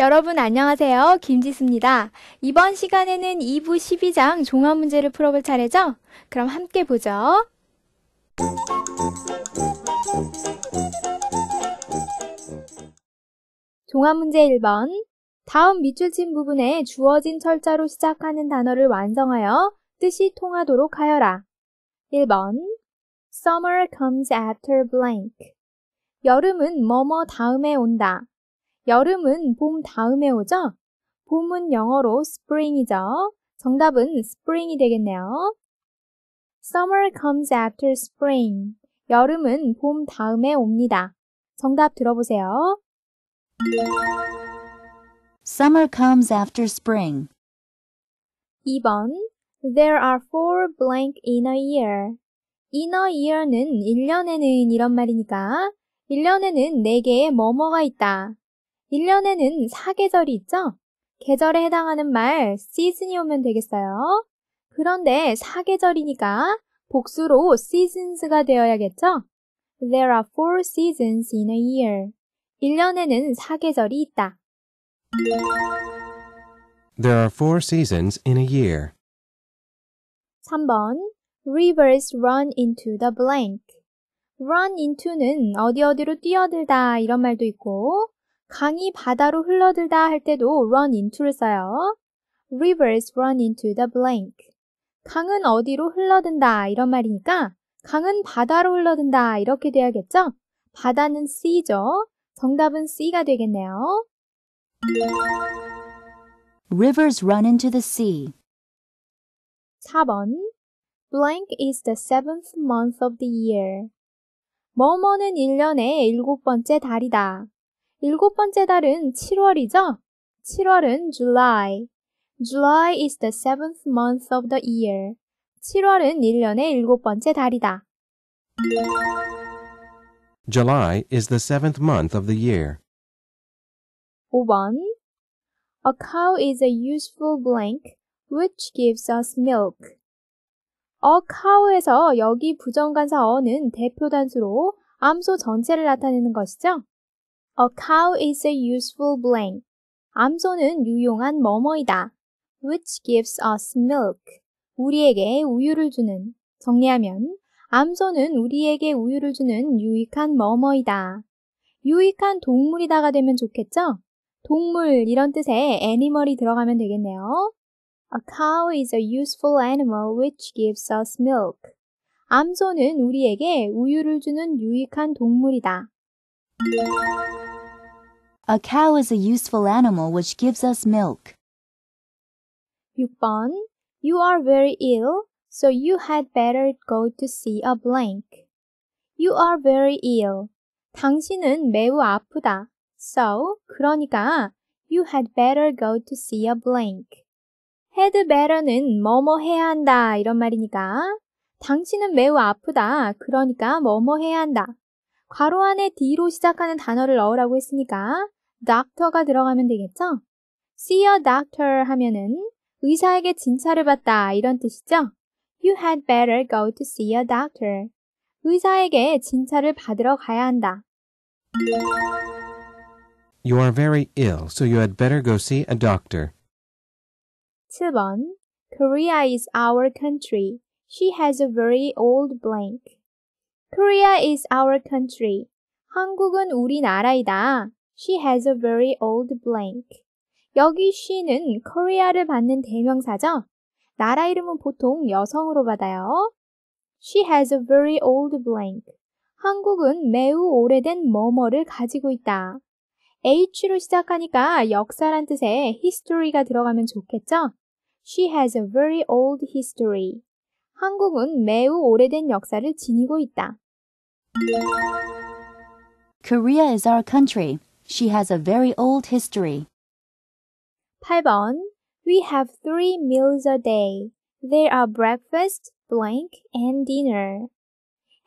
여러분 안녕하세요. 김지수입니다. 이번 시간에는 2부 12장 종합 문제를 풀어볼 차례죠? 그럼 함께 보죠. 종합 문제 1번. 다음 밑줄 친 부분에 주어진 철자로 시작하는 단어를 완성하여 뜻이 통하도록 하여라. 1번. Summer comes after blank. 여름은 뭐뭐 다음에 온다. 여름은 봄 다음에 오죠? 봄은 영어로 spring이죠. 정답은 spring이 되겠네요. Summer comes after spring. 여름은 봄 다음에 옵니다. 정답 들어보세요. Summer comes after spring. 2번 There are four blank in a year. in a year는 1년에는 이런 말이니까 1년에는 4개의 뭐뭐가 있다. 1년에는 사계절이 있죠? 계절에 해당하는 말 시즌이 오면 되겠어요. 그런데 사계절이니까 복수로 seasons가 되어야겠죠? There are four seasons in a year. 1년에는 사계절이 있다. There are four seasons in a year. 3번 Rivers run into the blank. run into는 어디 어디로 뛰어들다 이런 말도 있고 강이 바다로 흘러들다 할 때도 run into를 써요. Rivers run into the blank. 강은 어디로 흘러든다 이런 말이니까 강은 바다로 흘러든다 이렇게 돼야겠죠? 바다는 C죠. 정답은 C가 되겠네요. Rivers run into the sea. 4번 Blank is the seventh month of the year. 뭐뭐는 1년의 일곱 번째 달이다. 일곱 번째 달은 7월이죠? 7월은 July. July is the seventh month of the year. 7월은 1년의 일곱 번째 달이다. July is the seventh month of the year. 5번 A cow is a useful blank which gives us milk. A cow에서 여기 부정관사 어는 대표 단수로 암소 전체를 나타내는 것이죠. A cow is a useful blank. 암소는 유용한 뭐뭐이다. Which gives us milk. 우리에게 우유를 주는. 정리하면 암소는 우리에게 우유를 주는 유익한 뭐뭐이다. 유익한 동물이다가 되면 좋겠죠? 동물 이런 뜻에 animal이 들어가면 되겠네요. A cow is a useful animal which gives us milk. 암소는 우리에게 우유를 주는 유익한 동물이다. A cow is a useful animal which gives us milk. 6번 You are very ill, so you had better go to see a blank. You are very ill. 당신은 매우 아프다. So, 그러니까 you had better go to see a blank. had better는 뭐뭐 해야 한다 이런 말이니까 당신은 매우 아프다. 그러니까 뭐뭐 해야 한다. 괄호 안에 D로 시작하는 단어를 넣으라고 했으니까 doctor가 들어가면 되겠죠? see a doctor 하면은 의사에게 진찰을 받다 이런 뜻이죠? You had better go to see a doctor. 의사에게 진찰을 받으러 가야 한다. You are very ill, so you had better go see a doctor. 7번. Korea is our country. She has a very old blank. Korea is our country. 한국은 우리나라이다. She has a very old blank. 여기 she는 Korea를 받는 대명사죠. 나라 이름은 보통 여성으로 받아요. She has a very old blank. 한국은 매우 오래된 뭐뭐를 가지고 있다. H로 시작하니까 역사란 뜻에 history가 들어가면 좋겠죠? She has a very old history. 한국은 매우 오래된 역사를 지니고 있다. Korea is our country. She has a very old history. 8번. We have three meals a day. There are breakfast, blank, and dinner.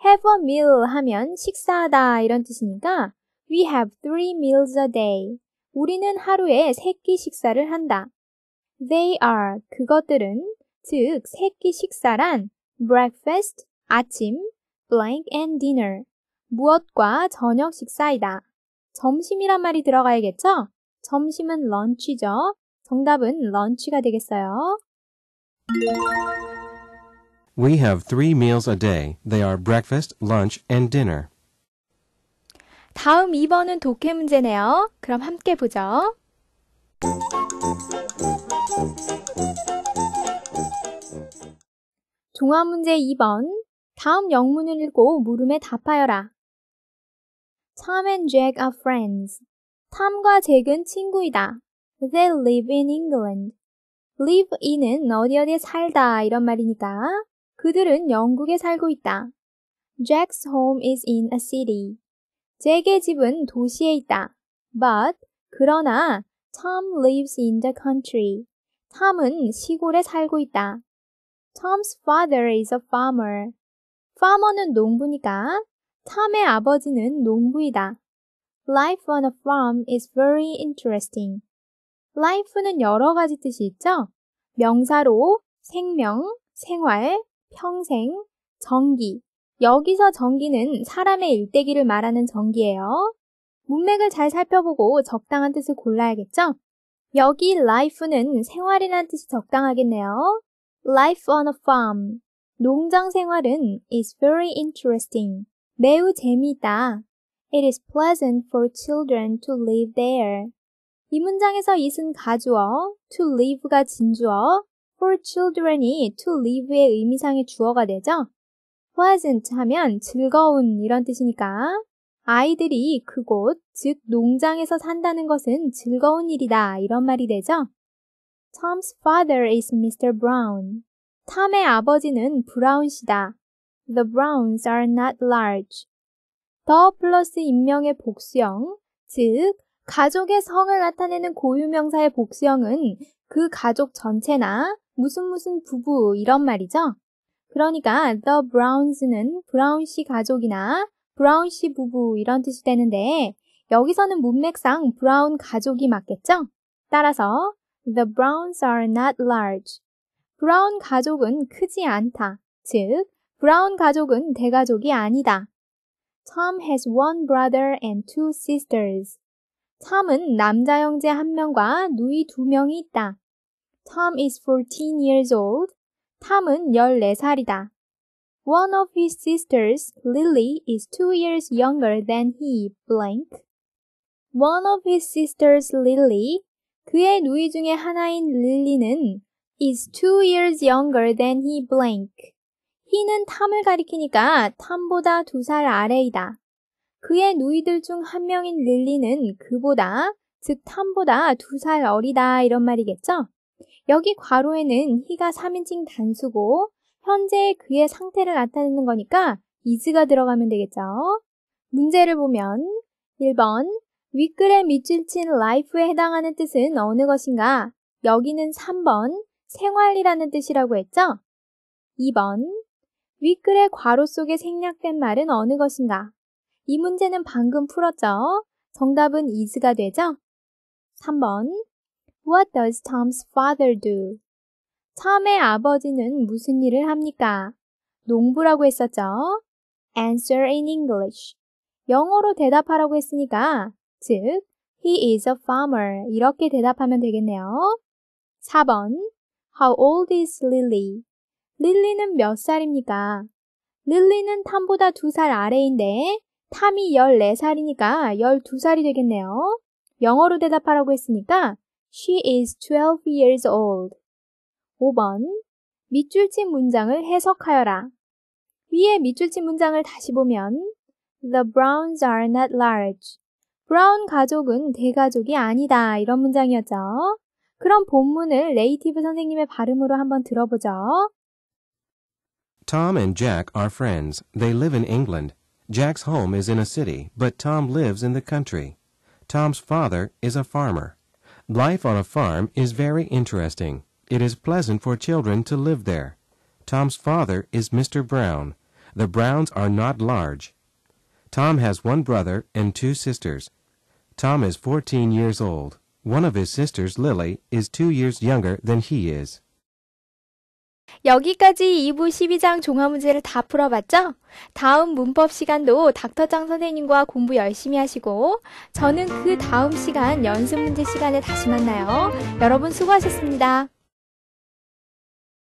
Have a meal 하면 식사하다 이런 뜻이니까 We have three meals a day. 우리는 하루에 세끼 식사를 한다. They are 그것들은 즉 세끼 식사란 breakfast 아침, blank and dinner 무엇과 저녁 식사이다. 점심이란 말이 들어가야겠죠? 점심은 런치죠. 정답은 런치가 되겠어요. We have three meals a day. They are breakfast, lunch, and dinner. 다음 2번은 독해 문제네요. 그럼 함께 보죠. 종합 문제 2번. 다음 영문을 읽고 물음에 답하여라. Tom and Jack are friends. 탐과 잭은 친구이다. They live in England. live in은 어디 어디에 살다 이런 말이니까 그들은 영국에 살고 있다. Jack's home is in a city. 잭의 집은 도시에 있다. But 그러나 Tom lives in the country. 톰은 시골에 살고 있다. Tom's father is a farmer. farmer는 농부니까 t o m 의 아버지는 농부이다. Life on a farm is very interesting. life는 여러 가지 뜻이 있죠? 명사로 생명, 생활, 평생, 전기 여기서 전기는 사람의 일대기를 말하는 전기예요 문맥을 잘 살펴보고 적당한 뜻을 골라야겠죠? 여기 life는 생활이라는 뜻이 적당하겠네요. Life on a farm. 농장 생활은 is very interesting. 매우 재미있다. It is pleasant for children to live there. 이 문장에서 is은 가주어, to live가 진주어, for children이 to live의 의미상의 주어가 되죠. pleasant 하면 즐거운 이런 뜻이니까 아이들이 그곳, 즉 농장에서 산다는 것은 즐거운 일이다 이런 말이 되죠. Tom's father is Mr. Brown. 탐의 아버지는 브라운 씨다. The Browns are not large. 더 플러스 인명의 복수형, 즉 가족의 성을 나타내는 고유명사의 복수형은 그 가족 전체나 무슨 무슨 부부 이런 말이죠. 그러니까 The Browns는 브라운 씨 가족이나 브라운 씨 부부 이런 뜻이 되는데 여기서는 문맥상 브라운 가족이 맞겠죠? 따라서 The Browns are not large. 브라운 가족은 크지 않다. 즉 브라운 가족은 대가족이 아니다. Tom has one brother and two sisters. 톰은 남자 형제 한 명과 누이 두 명이 있다. Tom is 14 years old. 톰은 14살이다. One of his sisters, Lily, is two years younger than he, blank. One of his sisters, Lily, 그의 누이 중에 하나인 릴리는 is two years younger than he, blank. T는 탐을 가리키니까 탐보다 두 살 아래이다. 그의 누이들 중 한 명인 릴리는 그보다, 즉 탐보다 두 살 어리다 이런 말이겠죠? 여기 괄호에는 히가 3인칭 단수고 현재 그의 상태를 나타내는 거니까 이즈가 들어가면 되겠죠? 문제를 보면 1번 윗글에 밑줄친 life에 해당하는 뜻은 어느 것인가? 여기는 3번 생활이라는 뜻이라고 했죠? 2번 윗글의 괄호 속에 생략된 말은 어느 것인가? 이 문제는 방금 풀었죠? 정답은 is가 되죠? 3번 What does Tom's father do? 처음에 아버지는 무슨 일을 합니까? 농부라고 했었죠? Answer in English. 영어로 대답하라고 했으니까, 즉, he is a farmer. 이렇게 대답하면 되겠네요. 4번 How old is Lily? 릴리는 몇 살입니까? 릴리는 탐보다 두 살 아래인데 탐이 14살이니까 12살이 되겠네요. 영어로 대답하라고 했으니까 She is 12 years old. 5번. 밑줄 친 문장을 해석하여라. 위에 밑줄 친 문장을 다시 보면 The Browns are not large. 브라운 가족은 대가족이 아니다. 이런 문장이었죠. 그럼 본문을 네이티브 선생님의 발음으로 한번 들어보죠. Tom and Jack are friends. They live in England. Jack's home is in a city, but Tom lives in the country. Tom's father is a farmer. Life on a farm is very interesting. It is pleasant for children to live there. Tom's father is Mr. Brown. The Browns are not large. Tom has one brother and two sisters. Tom is 14 years old. One of his sisters, Lily, is two years younger than he is. 여기까지 2부 12장 종합문제를 다 풀어봤죠? 다음 문법 시간도 닥터장 선생님과 공부 열심히 하시고 저는 그 다음 시간 연습문제 시간에 다시 만나요. 여러분 수고하셨습니다.